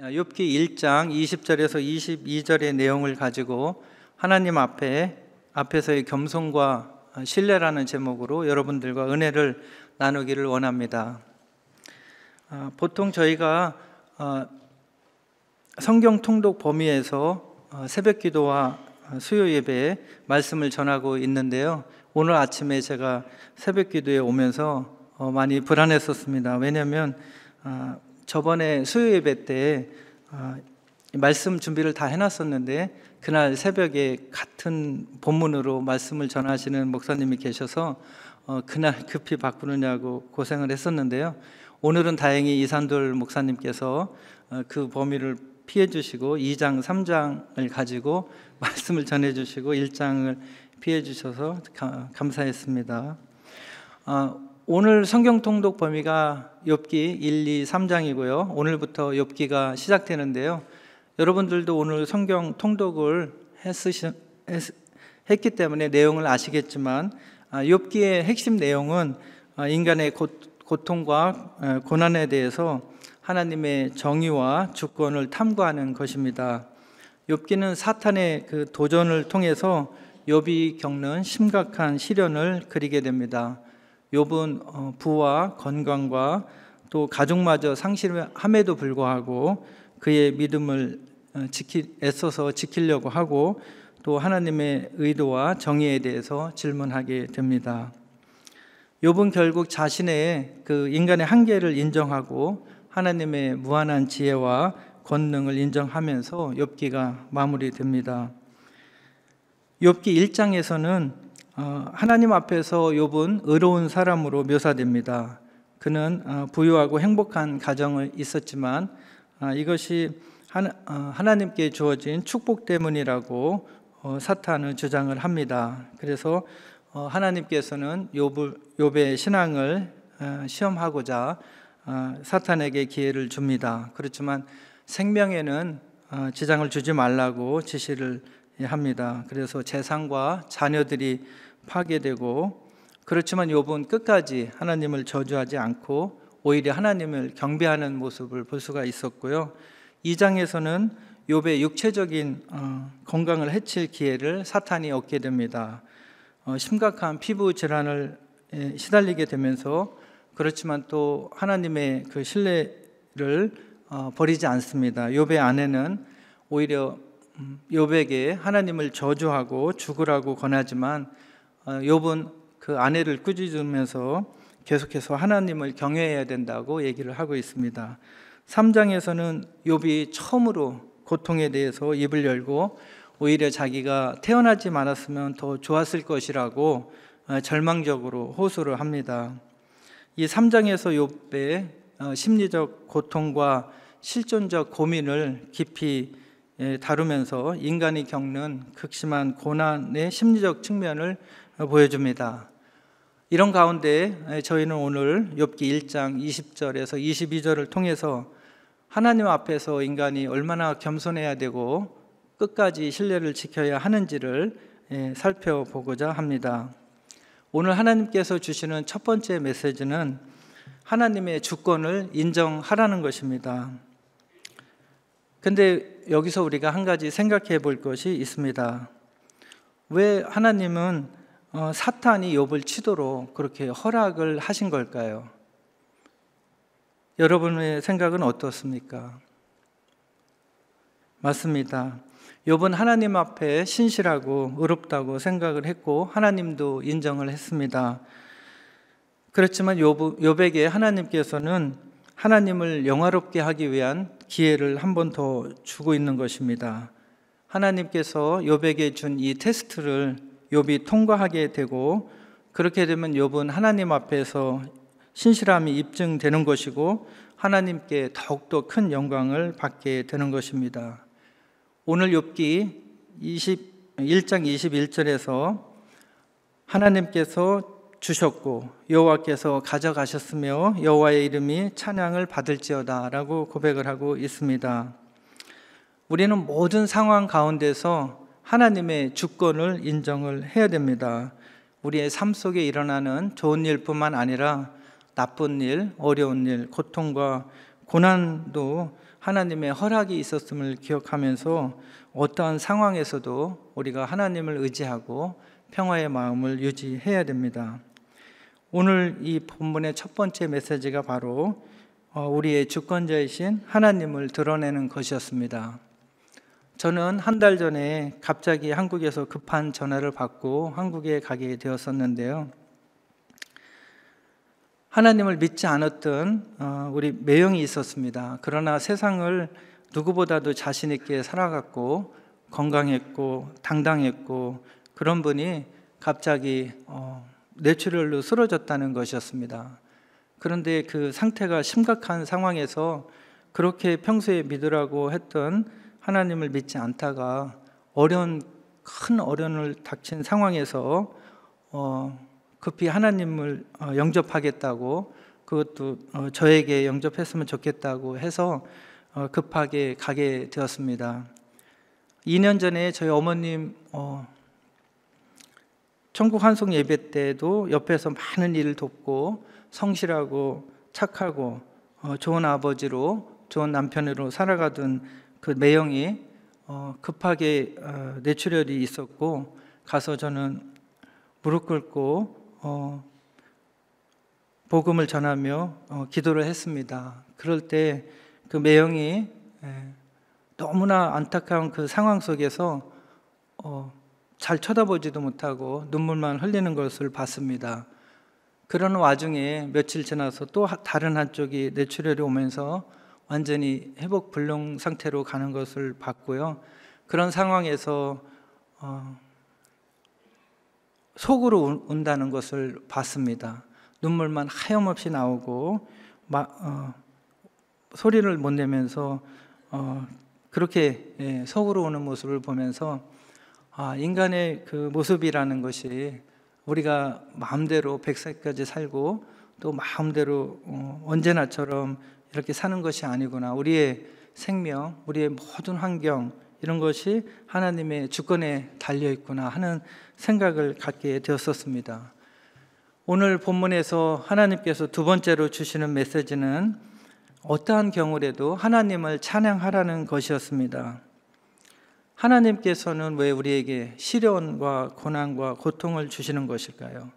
아, 욥기 1장 20절에서 22절의 내용을 가지고 하나님 앞에 앞에서의 겸손과 신뢰라는 제목으로 여러분들과 은혜를 나누기를 원합니다. 아, 보통 저희가 어, 성경 통독 범위에서 어, 새벽 기도와 수요 예배에 말씀을 전하고 있는데요. 오늘 아침에 제가 새벽 기도에 오면서 어, 많이 불안했었습니다. 왜냐하면 아, 저번에 수요 예배 때 어, 말씀 준비를 다 해놨었는데 그날 새벽에 같은 본문으로 말씀을 전하시는 목사님이 계셔서 어, 그날 급히 바꾸느냐고 고생을 했었는데요. 오늘은 다행히 이산돌 목사님께서 어, 그 범위를 피해 주시고 2장, 3장을 가지고 말씀을 전해 주시고 1장을 피해 주셔서 감사했습니다. 아, 오늘 성경 통독 범위가 욥기 1, 2, 3장이고요. 오늘부터 욥기가 시작되는데요. 여러분들도 오늘 성경 통독을 했으시, 했, 기 때문에 내용을 아시겠지만 욥기의 아, 핵심 내용은 아, 인간의 고, 통과 아, 고난에 대해서 하나님의 정의와 주권을 탐구하는 것입니다. 욥기는 사탄의 그 도전을 통해서 욥이 겪는 심각한 시련을 그리게 됩니다. 욥은 어, 부와 건강과 또 가족마저 상실함에도 불구하고 그의 믿음을 어, 지키, 애써서 지키려고 하고 또 하나님의 의도와 정의에 대해서 질문하게 됩니다. 욥은 결국 자신의 그 인간의 한계를 인정하고 하나님의 무한한 지혜와 권능을 인정하면서 욥기가 마무리됩니다. 욥기 1장에서는 어, 하나님 앞에서 욥은 의로운 사람으로 묘사됩니다. 그는 어, 부유하고 행복한 가정을 있었지만 어, 이것이 하나님께 주어진 축복 때문이라고 사탄은 주장을 합니다. 그래서 하나님께서는 욥의 신앙을 시험하고자 사탄에게 기회를 줍니다. 그렇지만 생명에는 지장을 주지 말라고 지시를 합니다. 그래서 재산과 자녀들이 파괴되고 그렇지만 요은 끝까지 하나님을 저주하지 않고 오히려 하나님을 경배하는 모습을 볼 수가 있었고요. 2장에서는 욥의 육체적인 어, 건강을 해칠 기회를 사탄이 얻게 됩니다. 어, 심각한 피부 질환을 시달리게 되면서 그렇지만 또 하나님의 그 신뢰를 어, 버리지 않습니다. 욥의 아내는 오히려 음, 욥에게 하나님을 저주하고 죽으라고 권하지만 욥은 어, 그 아내를 꾸짖으면서 계속해서 하나님을 경외해야 된다고 얘기를 하고 있습니다. 3장에서는 욥이 처음으로 고통에 대해서 입을 열고 오히려 자기가 태어나지 않았으면 더 좋았을 것이라고 어, 절망적으로 호소를 합니다. 이 3장에서 욥의 어, 심리적 고통과 실존적 고민을 깊이 예, 다루면서 인간이 겪는 극심한 고난의 심리적 측면을 보여줍니다. 이런 가운데 저희는 오늘 욥기 1장 20절에서 22절을 통해서 하나님 앞에서 인간이 얼마나 겸손해야 되고 끝까지 신뢰를 지켜야 하는지를 예, 살펴보고자 합니다. 오늘 하나님께서 주시는 첫 번째 메시지는 하나님의 주권을 인정하라는 것입니다. 근데 여기서 우리가 한 가지 생각해 볼 것이 있습니다. 왜 하나님은 어, 사탄이 욥을 치도록 그렇게 허락을 하신 걸까요? 여러분의 생각은 어떻습니까? 맞습니다. 욥은 하나님 앞에 신실하고 의롭다고 생각을 했고 하나님도 인정을 했습니다. 그렇지만 욥에게 하나님께서는 하나님을 영화롭게 하기 위한 기회를 한 번 더 주고 있는 것입니다. 하나님께서 욥에게 준 이 테스트를 욥이 통과하게 되고 그렇게 되면 욥은 하나님 앞에서 신실함이 입증되는 것이고 하나님께 더욱더 큰 영광을 받게 되는 것입니다. 오늘 욥기 21장 21절에서 하나님께서 주셨고 여호와께서 가져가셨으며 여호와의 이름이 찬양을 받을지어다라고 고백을 하고 있습니다. 우리는 모든 상황 가운데서 하나님의 주권을 인정을 해야 됩니다. 우리의 삶 속에 일어나는 좋은 일뿐만 아니라 나쁜 일, 어려운 일, 고통과 고난도 하나님의 허락이 있었음을 기억하면서 어떠한 상황에서도 우리가 하나님을 의지하고 평화의 마음을 유지해야 됩니다. 오늘 이 본문의 첫 번째 메시지가 바로 어, 우리의 주권자이신 하나님을 드러내는 것이었습니다. 저는 한 달 전에 갑자기 한국에서 급한 전화를 받고 한국에 가게 되었었는데요. 하나님을 믿지 않았던 어, 우리 매형이 있었습니다. 그러나 세상을 누구보다도 자신 있게 살아갔고 건강했고 당당했고 그런 분이 갑자기 어, 뇌출혈로 쓰러졌다는 것이었습니다. 그런데 그 상태가 심각한 상황에서 그렇게 평소에 믿으라고 했던 하나님을 믿지 않다가 어려운 큰 어려움을 닥친 상황에서 어, 급히 하나님을 어, 영접하겠다고 그것도 어, 저에게 영접했으면 좋겠다고 해서 어, 급하게 가게 되었습니다. 2년 전에 저희 어머님 어, 천국 환송 예배 때도 옆에서 많은 일을 돕고 성실하고 착하고 어, 좋은 아버지로 좋은 남편으로 살아가던 그 매형이 어, 급하게 어, 뇌출혈이 있었고 가서 저는 무릎 꿇고 어, 복음을 전하며 어, 기도를 했습니다. 그럴 때 그 매형이 예, 너무나 안타까운 그 상황 속에서 어, 잘 쳐다보지도 못하고 눈물만 흘리는 것을 봤습니다. 그런 와중에 며칠 지나서 또 다른 한쪽이 뇌출혈이 오면서 완전히 회복 불능 상태로 가는 것을 봤고요. 그런 상황에서 어, 속으로 운, 다는 것을 봤습니다. 눈물만 하염없이 나오고 마, 어, 소리를 못 내면서 어, 그렇게 예, 속으로 오는 모습을 보면서 아, 인간의 그 모습이라는 것이 우리가 마음대로 백세까지 살고 또 마음대로 어, 언제나처럼 이렇게 사는 것이 아니구나. 우리의 생명, 우리의 모든 환경, 이런 것이 하나님의 주권에 달려 있구나 하는 생각을 갖게 되었었습니다. 오늘 본문에서 하나님께서 두 번째로 주시는 메시지는 어떠한 경우라도 하나님을 찬양하라는 것이었습니다. 하나님께서는 왜 우리에게 시련과 고난과 고통을 주시는 것일까요?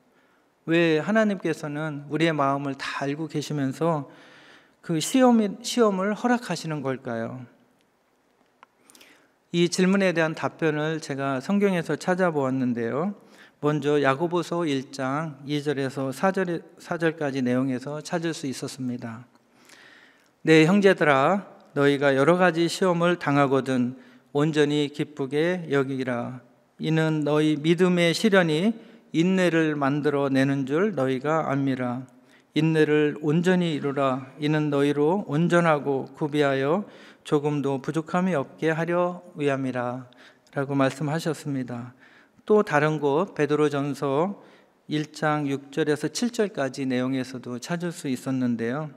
왜 하나님께서는 우리의 마음을 다 알고 계시면서 그 시험, 시험을 허락하시는 걸까요? 이 질문에 대한 답변을 제가 성경에서 찾아보았는데요. 먼저 야고보서 1장 2절에서 4절, 4절까지 내용에서 찾을 수 있었습니다. 내 네, 형제들아 너희가 여러 가지 시험을 당하거든 온전히 기쁘게 여기라 이는 너희 믿음의 시련이 인내를 만들어 내는 줄 너희가 압니라 인내를 온전히 이루라 이는 너희로 온전하고 구비하여 조금도 부족함이 없게 하려 위함이라라고 말씀하셨습니다. 또 다른 곳 베드로전서 1장 6절에서 7절까지 내용에서도 찾을 수 있었는데요.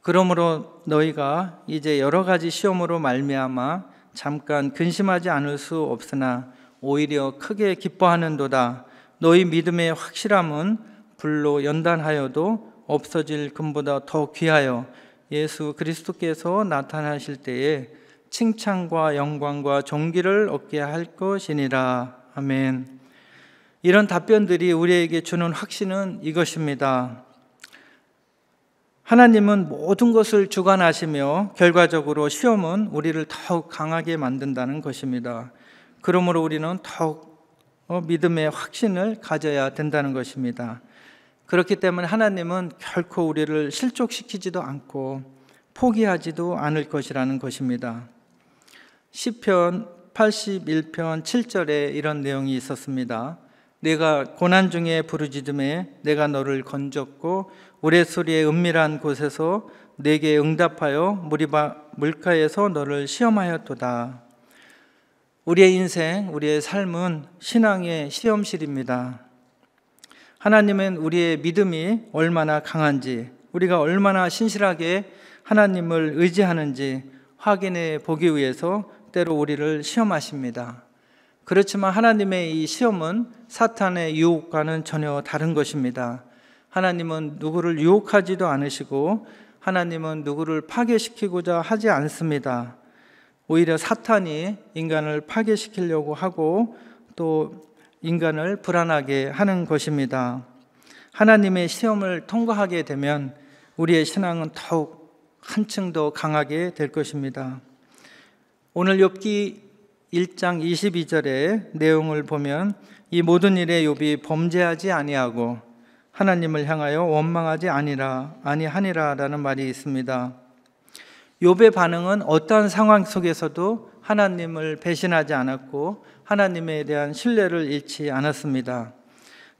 그러므로 너희가 이제 여러 가지 시험으로 말미암아 잠깐 근심하지 않을 수 없으나 오히려 크게 기뻐하는도다 너희 믿음의 확실함은 불로 연단하여도 없어질 금보다 더 귀하여 예수 그리스도께서 나타나실 때에 칭찬과 영광과 존귀를 얻게 할 것이니라. 아멘. 이런 답변들이 우리에게 주는 확신은 이것입니다. 하나님은 모든 것을 주관하시며 결과적으로 시험은 우리를 더욱 강하게 만든다는 것입니다. 그러므로 우리는 더욱 어, 믿음의 확신을 가져야 된다는 것입니다. 그렇기 때문에 하나님은 결코 우리를 실족시키지도 않고 포기하지도 않을 것이라는 것입니다. 시편 81편 7절에 이런 내용이 있었습니다. 내가 고난 중에 부르짖음에 내가 너를 건졌고 우레소리의 은밀한 곳에서 내게 응답하여 무리바 물가에서 너를 시험하였도다. 우리의 인생, 우리의 삶은 신앙의 시험실입니다. 하나님은 우리의 믿음이 얼마나 강한지, 우리가 얼마나 신실하게 하나님을 의지하는지 확인해 보기 위해서 때로 우리를 시험하십니다. 그렇지만 하나님의 이 시험은 사탄의 유혹과는 전혀 다른 것입니다. 하나님은 누구를 유혹하지도 않으시고 하나님은 누구를 파괴시키고자 하지 않습니다. 오히려 사탄이 인간을 파괴시키려고 하고 또 인간을 불안하게 하는 것입니다. 하나님의 시험을 통과하게 되면 우리의 신앙은 더욱 한층 더 강하게 될 것입니다. 오늘 욥기 1장 22절의 내용을 보면 이 모든 일에 욥이 범죄하지 아니하고 하나님을 향하여 원망하지 아니라 아니하니라라는 말이 있습니다. 욥의 반응은 어떠한 상황 속에서도 하나님을 배신하지 않았고 하나님에 대한 신뢰를 잃지 않았습니다.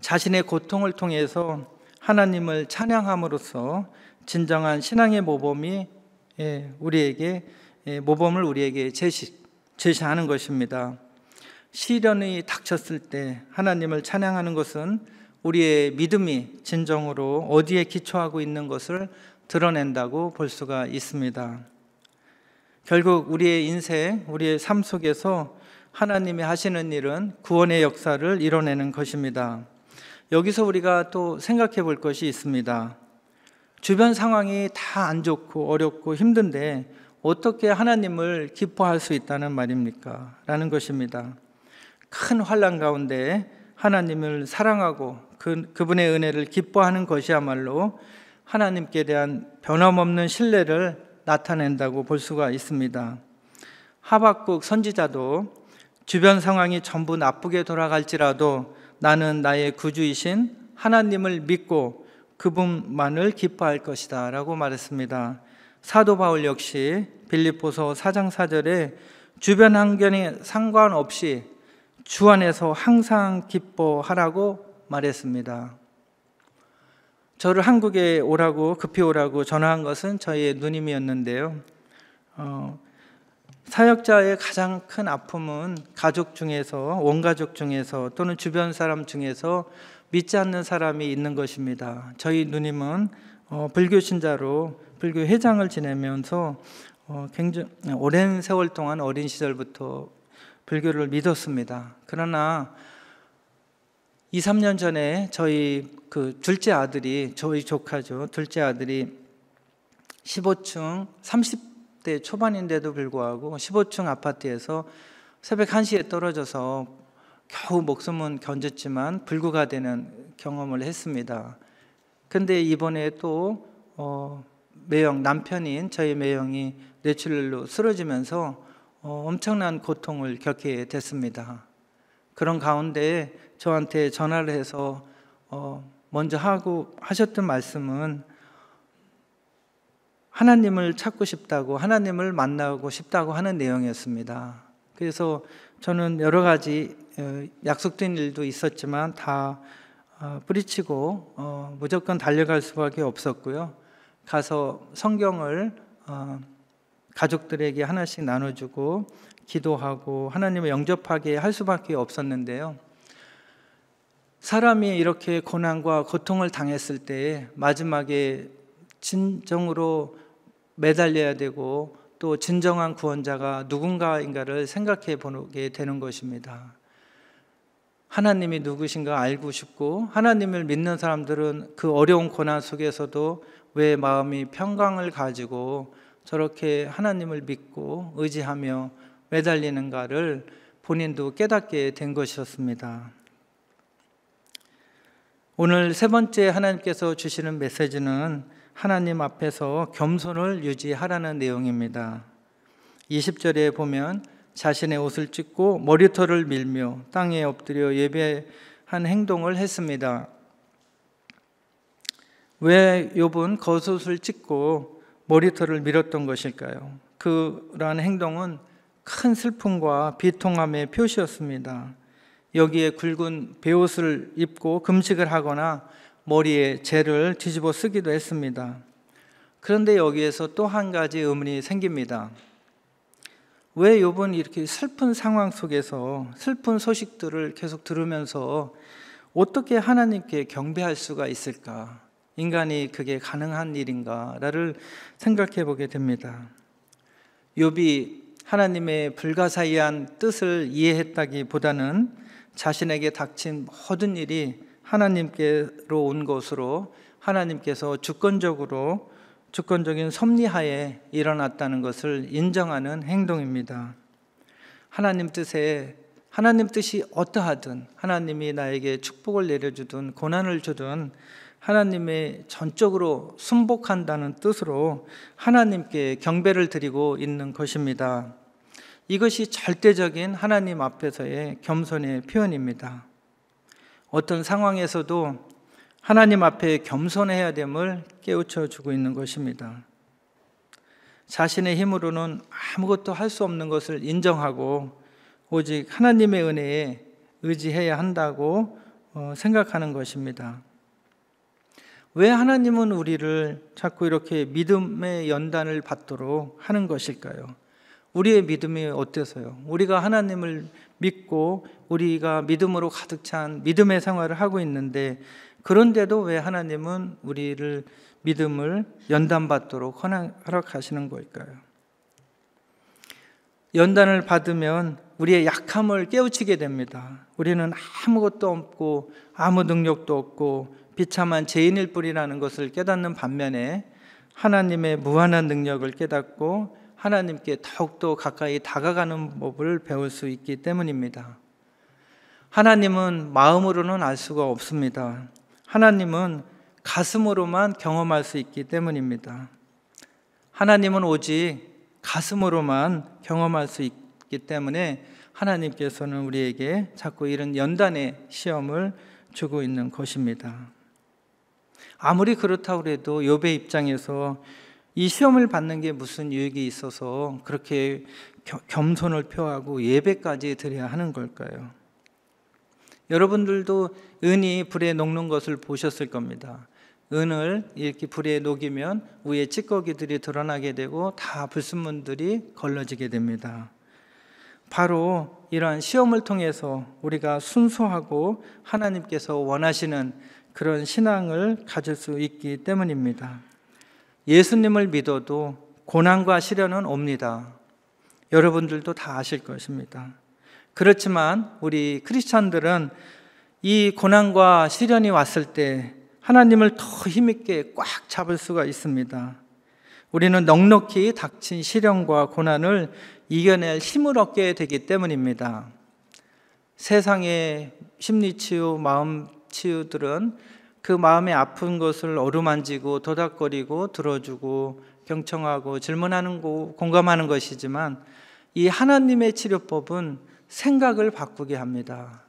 자신의 고통을 통해서 하나님을 찬양함으로써 진정한 신앙의 모범이 예, 우리에게 예, 모범을 우리에게 제시 제시하는 것입니다. 시련이 닥쳤을 때 하나님을 찬양하는 것은 우리의 믿음이 진정으로 어디에 기초하고 있는 것을 드러낸다고 볼 수가 있습니다. 결국 우리의 인생, 우리의 삶 속에서 하나님이 하시는 일은 구원의 역사를 이뤄내는 것입니다. 여기서 우리가 또 생각해 볼 것이 있습니다. 주변 상황이 다 안 좋고 어렵고 힘든데 어떻게 하나님을 기뻐할 수 있다는 말입니까? 라는 것입니다. 큰 환란 가운데 하나님을 사랑하고 그, 그분의 은혜를 기뻐하는 것이야말로 하나님께 대한 변함없는 신뢰를 나타낸다고 볼 수가 있습니다. 하박국 선지자도 주변 상황이 전부 나쁘게 돌아갈지라도 나는 나의 구주이신 하나님을 믿고 그분만을 기뻐할 것이다 라고 말했습니다. 사도 바울 역시 빌립보서 4장 4절에 주변 환경에 상관없이 주 안에서 항상 기뻐하라고 말했습니다. 저를 한국에 오라고 급히 오라고 전화한 것은 저희의 누님이었는데요. 어, 사역자의 가장 큰 아픔은 가족 중에서, 원가족 중에서 또는 주변 사람 중에서 믿지 않는 사람이 있는 것입니다. 저희 누님은 어, 불교 신자로 불교 회장을 지내면서 어, 굉장히 오랜 세월 동안 어린 시절부터 불교를 믿었습니다. 그러나 2, 3년 전에 저희 그 둘째 아들이 저희 조카죠. 둘째 아들이 15층 20대 초반인데도 불구하고 15층 아파트에서 새벽 1시에 떨어져서 겨우 목숨은 견뎠지만 불구가 되는 경험을 했습니다. 근데 이번에 또 어, 매형 남편인 저희 매형이 뇌출혈로 쓰러지면서 어, 엄청난 고통을 겪게 됐습니다. 그런 가운데 저한테 전화를 해서 어, 먼저 하고 하셨던 말씀은 하나님을 찾고 싶다고 하나님을 만나고 싶다고 하는 내용이었습니다. 그래서 저는 여러 가지 어, 약속된 일도 있었지만 다 어, 뿌리치고 어, 무조건 달려갈 수밖에 없었고요. 가서 성경을 가족들에게 하나씩 나눠주고 기도하고 하나님을 영접하게 할 수밖에 없었는데요. 사람이 이렇게 고난과 고통을 당했을 때 마지막에 진정으로 매달려야 되고 또 진정한 구원자가 누군가인가를 생각해 보게 되는 것입니다. 하나님이 누구신가 알고 싶고 하나님을 믿는 사람들은 그 어려운 고난 속에서도 왜 마음이 평강을 가지고 저렇게 하나님을 믿고 의지하며 매달리는가를 본인도 깨닫게 된 것이었습니다. 오늘 세 번째 하나님께서 주시는 메시지는 하나님 앞에서 겸손을 유지하라는 내용입니다. 20절에 보면 자신의 옷을 찢고 머리털을 밀며 땅에 엎드려 예배한 행동을 했습니다. 왜 욥은 겉옷을 찢고 머리털을 밀었던 것일까요? 그러한 행동은 큰 슬픔과 비통함의 표시였습니다. 여기에 굵은 베옷을 입고 금식을 하거나 머리에 재를 뒤집어 쓰기도 했습니다. 그런데 여기에서 또 한 가지 의문이 생깁니다. 왜 요번 이렇게 슬픈 상황 속에서 슬픈 소식들을 계속 들으면서 어떻게 하나님께 경배할 수가 있을까? 인간이 그게 가능한 일인가를 생각해 보게 됩니다. 욥이 하나님의 불가사의한 뜻을 이해했다기보다는 자신에게 닥친 모든 일이 하나님께로 온 것으로 하나님께서 주권적으로 주권적인 섭리하에 일어났다는 것을 인정하는 행동입니다. 하나님 뜻에 하나님 뜻이 어떠하든 하나님이 나에게 축복을 내려주든 고난을 주든 하나님의 전적으로 순복한다는 뜻으로 하나님께 경배를 드리고 있는 것입니다. 이것이 절대적인 하나님 앞에서의 겸손의 표현입니다. 어떤 상황에서도 하나님 앞에 겸손해야 됨을 깨우쳐 주고 있는 것입니다. 자신의 힘으로는 아무것도 할 수 없는 것을 인정하고 오직 하나님의 은혜에 의지해야 한다고 어, 생각하는 것입니다. 왜 하나님은 우리를 자꾸 이렇게 믿음의 연단을 받도록 하는 것일까요? 우리의 믿음이 어때서요? 우리가 하나님을 믿고 우리가 믿음으로 가득 찬 믿음의 생활을 하고 있는데 그런데도 왜 하나님은 우리를 믿음을 연단받도록 허락하시는 걸까요? 연단을 받으면 우리의 약함을 깨우치게 됩니다. 우리는 아무것도 없고 아무 능력도 없고 비참한 죄인일 뿐이라는 것을 깨닫는 반면에 하나님의 무한한 능력을 깨닫고 하나님께 더욱더 가까이 다가가는 법을 배울 수 있기 때문입니다. 하나님은 마음으로는 알 수가 없습니다. 하나님은 가슴으로만 경험할 수 있기 때문입니다. 하나님은 오직 가슴으로만 경험할 수 있기 때문에 하나님께서는 우리에게 자꾸 이런 연단의 시험을 주고 있는 것입니다. 아무리 그렇다고 해도 요배 입장에서 이 시험을 받는 게 무슨 유익이 있어서 그렇게 겸손을 표하고 예배까지 드려야 하는 걸까요? 여러분들도 은이 불에 녹는 것을 보셨을 겁니다. 은을 이렇게 불에 녹이면 위에 찌꺼기들이 드러나게 되고 다 불순물들이 걸러지게 됩니다. 바로 이러한 시험을 통해서 우리가 순수하고 하나님께서 원하시는 그런 신앙을 가질 수 있기 때문입니다. 예수님을 믿어도 고난과 시련은 옵니다. 여러분들도 다 아실 것입니다. 그렇지만 우리 크리스천들은이 고난과 시련이 왔을 때 하나님을 더 힘있게 꽉 잡을 수가 있습니다. 우리는 넉넉히 닥친 시련과 고난을 이겨낼 힘을 얻게 되기 때문입니다. 세상의 심리치유, 마음치유들은 그 마음의 아픈 것을 어루만지고 도닥거리고 들어주고 경청하고 질문하는 거, 공감하는 것이지만 이 하나님의 치료법은 생각을 바꾸게 합니다.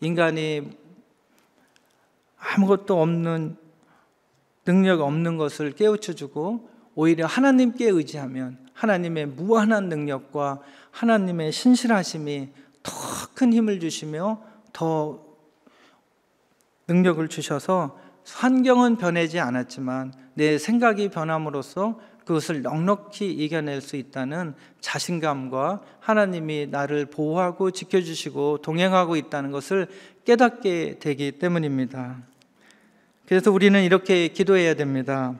인간이 아무것도 없는 능력 없는 것을 깨우쳐 주고 오히려 하나님께 의지하면 하나님의 무한한 능력과 하나님의 신실하심이 더 큰 힘을 주시며 더 능력을 주셔서 환경은 변하지 않았지만 내 생각이 변함으로써 그것을 넉넉히 이겨낼 수 있다는 자신감과 하나님이 나를 보호하고 지켜주시고 동행하고 있다는 것을 깨닫게 되기 때문입니다. 그래서 우리는 이렇게 기도해야 됩니다.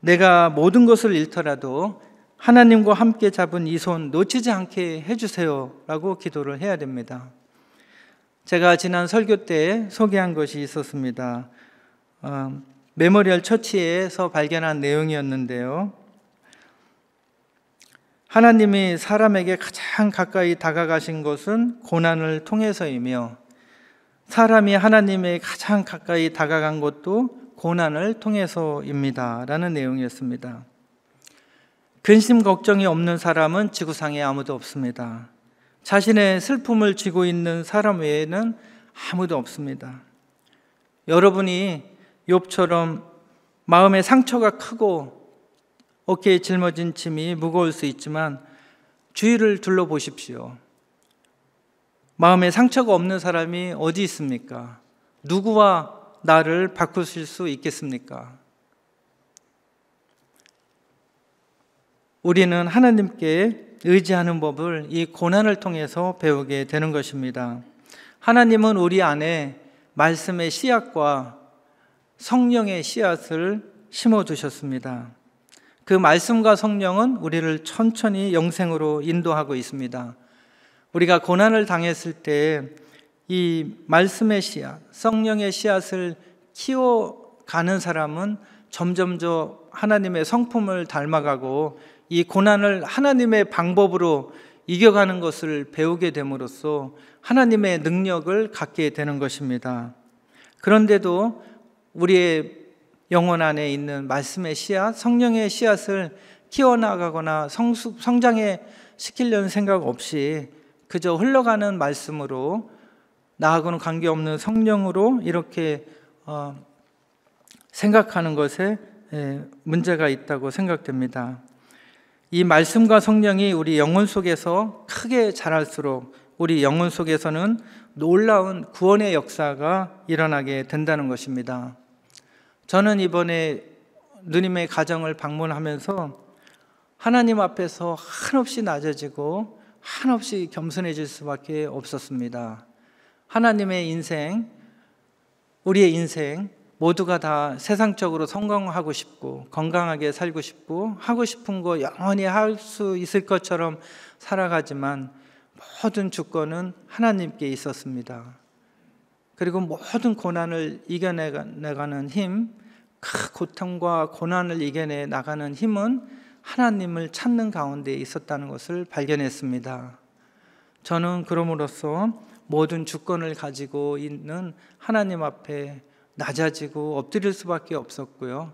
내가 모든 것을 잃더라도 하나님과 함께 잡은 이 손 놓치지 않게 해주세요. 라고 기도를 해야 됩니다. 제가 지난 설교 때 소개한 것이 있었습니다. 어, 메모리얼 처치에서 발견한 내용이었는데요. 하나님이 사람에게 가장 가까이 다가가신 것은 고난을 통해서이며 사람이 하나님에 가장 가까이 다가간 것도 고난을 통해서입니다. 라는 내용이었습니다. 근심 걱정이 없는 사람은 지구상에 아무도 없습니다. 자신의 슬픔을 쥐고 있는 사람 외에는 아무도 없습니다. 여러분이 욥처럼 마음의 상처가 크고 어깨에 짊어진 짐이 무거울 수 있지만 주위를 둘러보십시오. 마음의 상처가 없는 사람이 어디 있습니까? 누구와 나를 바꾸실 수 있겠습니까? 우리는 하나님께 의지하는 법을 이 고난을 통해서 배우게 되는 것입니다. 하나님은 우리 안에 말씀의 씨앗과 성령의 씨앗을 심어 주셨습니다그 말씀과 성령은 우리를 천천히 영생으로 인도하고 있습니다. 우리가 고난을 당했을 때 이 말씀의 씨앗, 성령의 씨앗을 키워 가는 사람은 점점 더 하나님의 성품을 닮아가고 이 고난을 하나님의 방법으로 이겨가는 것을 배우게 됨으로써 하나님의 능력을 갖게 되는 것입니다. 그런데도 우리의 영혼 안에 있는 말씀의 씨앗, 성령의 씨앗을 키워나가거나 성숙, 성장해 시키려는 생각 없이 그저 흘러가는 말씀으로 나하고는 관계없는 성령으로 이렇게 어, 생각하는 것에 예, 문제가 있다고 생각됩니다. 이 말씀과 성령이 우리 영혼 속에서 크게 자랄수록 우리 영혼 속에서는 놀라운 구원의 역사가 일어나게 된다는 것입니다. 저는 이번에 누님의 가정을 방문하면서 하나님 앞에서 한없이 낮아지고 한없이 겸손해질 수밖에 없었습니다. 하나님의 인생, 우리의 인생, 모두가 다 세상적으로 성공하고 싶고 건강하게 살고 싶고 하고 싶은 거 영원히 할 수 있을 것처럼 살아가지만 모든 주권은 하나님께 있었습니다. 그리고 모든 고난을 이겨내가는 힘, 그 고통과 고난을 이겨내 나가는 힘은 하나님을 찾는 가운데 있었다는 것을 발견했습니다. 저는 그럼으로써 모든 주권을 가지고 있는 하나님 앞에 낮아지고 엎드릴 수밖에 없었고요.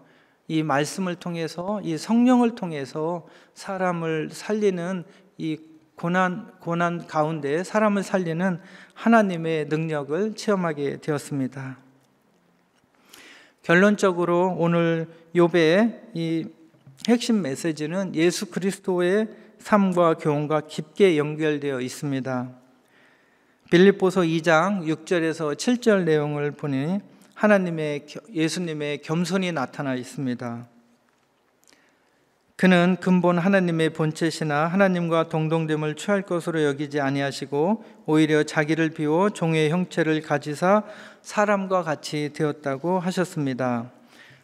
이 말씀을 통해서 이 성령을 통해서 사람을 살리는 이 고난 고난 가운데 사람을 살리는 하나님의 능력을 체험하게 되었습니다. 결론적으로 오늘 요배의 이 핵심 메시지는 예수 그리스도의 삶과 교훈과 깊게 연결되어 있습니다. 빌립보서 2장 6절에서 7절 내용을 보니 하나님의 예수님의 겸손이 나타나 있습니다. 그는 근본 하나님의 본체시나 하나님과 동동됨을 취할 것으로 여기지 아니하시고 오히려 자기를 비워 종의 형체를 가지사 사람과 같이 되었다고 하셨습니다.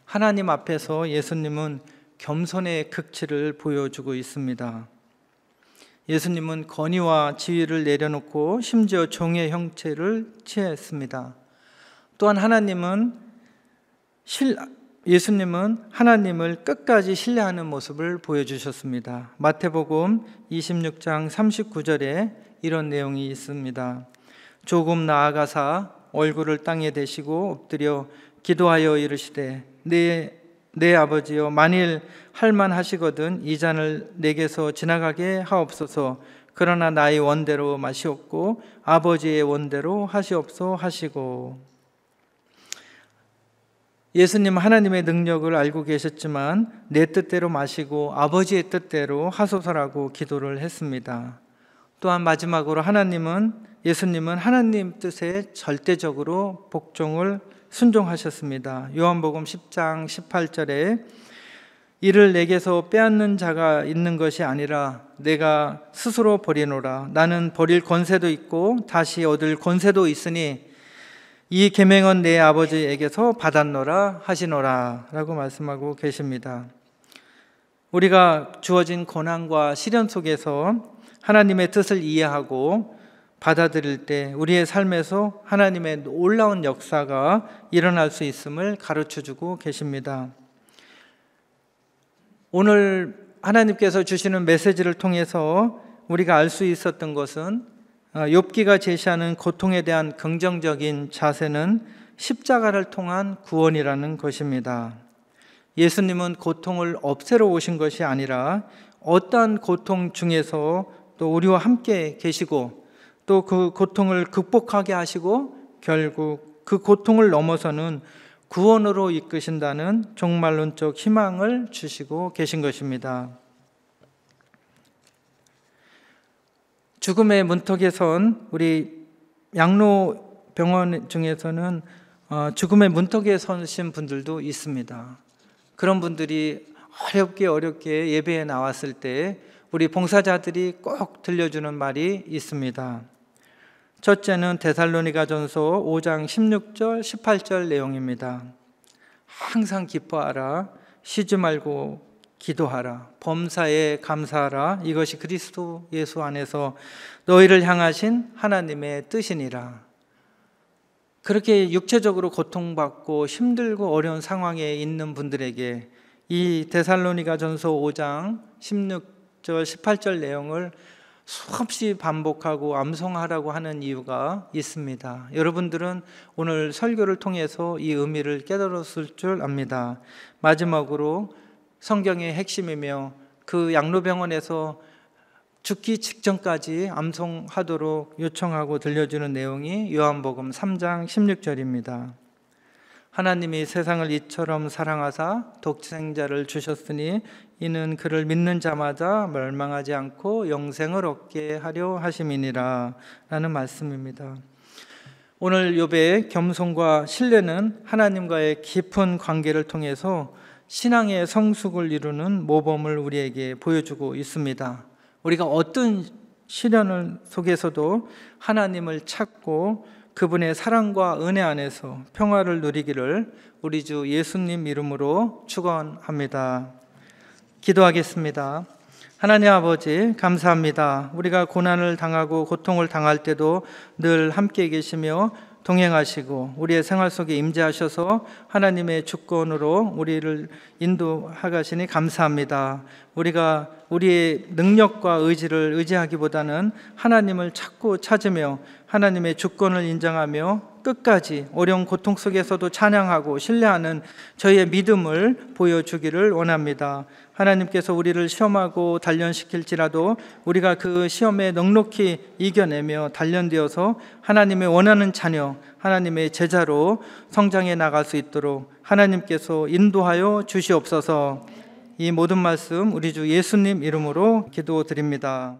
하나님 앞에서 예수님은 겸손의 극치를 보여주고 있습니다. 예수님은 권위와 지위를 내려놓고 심지어 종의 형체를 취했습니다. 또한 하나님은 실 예수님은 하나님을 끝까지 신뢰하는 모습을 보여주셨습니다. 마태복음 26장 39절에 이런 내용이 있습니다. 조금 나아가사 얼굴을 땅에 대시고 엎드려 기도하여 이르시되 내, 내 아버지여 만일 할만하시거든 이 잔을 내게서 지나가게 하옵소서 그러나 나의 원대로 마시옵고 아버지의 원대로 하시옵소 하시고 예수님 하나님의 능력을 알고 계셨지만 내 뜻대로 마시고 아버지의 뜻대로 하소서라고 기도를 했습니다. 또한 마지막으로 하나님은 예수님은 하나님 뜻에 절대적으로 복종을 순종하셨습니다. 요한복음 10장 18절에 이를 내게서 빼앗는 자가 있는 것이 아니라 내가 스스로 버리노라 나는 버릴 권세도 있고 다시 얻을 권세도 있으니 이 계명은 내 아버지에게서 받았노라 하시노라라고 말씀하고 계십니다. 우리가 주어진 고난과 시련 속에서 하나님의 뜻을 이해하고 받아들일 때 우리의 삶에서 하나님의 놀라운 역사가 일어날 수 있음을 가르쳐 주고 계십니다. 오늘 하나님께서 주시는 메시지를 통해서 우리가 알 수 있었던 것은 아, 욥기가 제시하는 고통에 대한 긍정적인 자세는 십자가를 통한 구원이라는 것입니다. 예수님은 고통을 없애러 오신 것이 아니라 어떠한 고통 중에서 또 우리와 함께 계시고 또 그 고통을 극복하게 하시고 결국 그 고통을 넘어서는 구원으로 이끄신다는 종말론적 희망을 주시고 계신 것입니다. 죽음의 문턱에 선 우리 양로병원 중에서는 어, 죽음의 문턱에 서신 분들도 있습니다. 그런 분들이 어렵게 어렵게 예배에 나왔을 때 우리 봉사자들이 꼭 들려주는 말이 있습니다. 첫째는 데살로니가 전서 5장 16절, 18절 내용입니다. 항상 기뻐하라. 쉬지 말고 기도하라. 범사에 감사하라. 이것이 그리스도 예수 안에서 너희를 향하신 하나님의 뜻이니라. 그렇게 육체적으로 고통받고 힘들고 어려운 상황에 있는 분들에게 이 데살로니가 전서 5장 16절, 18절 내용을 수없이 반복하고 암송하라고 하는 이유가 있습니다. 여러분들은 오늘 설교를 통해서 이 의미를 깨달았을 줄 압니다. 마지막으로 성경의 핵심이며 그 양로병원에서 죽기 직전까지 암송하도록 요청하고 들려주는 내용이 요한복음 3장 16절입니다. 하나님이 세상을 이처럼 사랑하사 독생자를 주셨으니 이는 그를 믿는 자마다 멸망하지 않고 영생을 얻게 하려 하심이니라 라는 말씀입니다. 오늘 요배의 겸손과 신뢰는 하나님과의 깊은 관계를 통해서 신앙의 성숙을 이루는 모범을 우리에게 보여주고 있습니다. 우리가 어떤 시련 속에서도 하나님을 찾고 그분의 사랑과 은혜 안에서 평화를 누리기를 우리 주 예수님 이름으로 축원합니다. 기도하겠습니다. 하나님 아버지 감사합니다. 우리가 고난을 당하고 고통을 당할 때도 늘 함께 계시며 동행하시고 우리의 생활 속에 임재하셔서 하나님의 주권으로 우리를 인도하가시니 감사합니다. 우리가 우리의 능력과 의지를 의지하기보다는 하나님을 찾고 찾으며 하나님의 주권을 인정하며 끝까지 어려운 고통 속에서도 찬양하고 신뢰하는 저희의 믿음을 보여주기를 원합니다. 하나님께서 우리를 시험하고 단련시킬지라도 우리가 그 시험에 넉넉히 이겨내며 단련되어서 하나님의 원하는 자녀, 하나님의 제자로 성장해 나갈 수 있도록 하나님께서 인도하여 주시옵소서. 이 모든 말씀 우리 주 예수님 이름으로 기도드립니다.